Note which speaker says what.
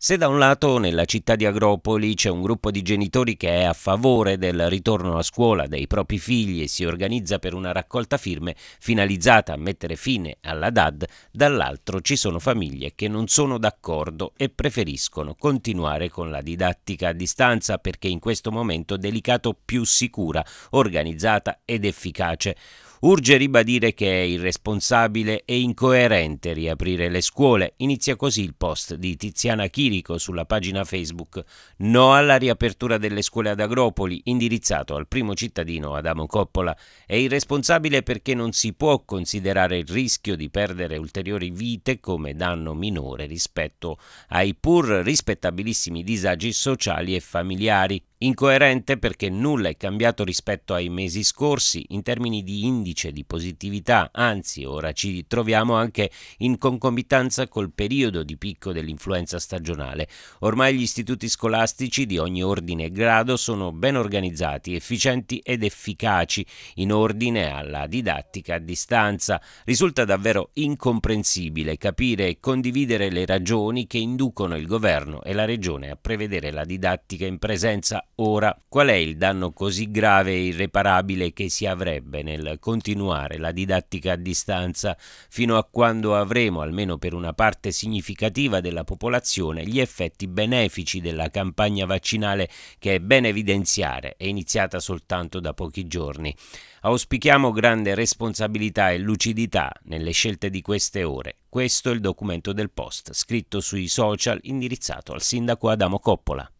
Speaker 1: Se da un lato nella città di Agropoli c'è un gruppo di genitori che è a favore del ritorno a scuola dei propri figli e si organizza per una raccolta firme finalizzata a mettere fine alla DAD, dall'altro ci sono famiglie che non sono d'accordo e preferiscono continuare con la didattica a distanza perché in questo momento delicato più sicura, organizzata ed efficace. Urge ribadire che è irresponsabile e incoerente riaprire le scuole. Inizia così il post di Tiziana Chirico sulla pagina Facebook No alla riapertura delle scuole ad Agropoli, indirizzato al primo cittadino Adamo Coppola. È irresponsabile perché non si può considerare il rischio di perdere ulteriori vite come danno minore rispetto ai pur rispettabilissimi disagi sociali e familiari. Incoerente perché nulla è cambiato rispetto ai mesi scorsi in termini di indice di positività, anzi ora ci troviamo anche in concomitanza col periodo di picco dell'influenza stagionale. Ormai gli istituti scolastici di ogni ordine e grado sono ben organizzati, efficienti ed efficaci in ordine alla didattica a distanza. Risulta davvero incomprensibile capire e condividere le ragioni che inducono il governo e la regione a prevedere la didattica in presenza Ora, qual è il danno così grave e irreparabile che si avrebbe nel continuare la didattica a distanza fino a quando avremo, almeno per una parte significativa della popolazione, gli effetti benefici della campagna vaccinale che è bene evidenziare, è iniziata soltanto da pochi giorni? Auspichiamo grande responsabilità e lucidità nelle scelte di queste ore. Questo è il documento del post, scritto sui social, indirizzato al sindaco Adamo Coppola.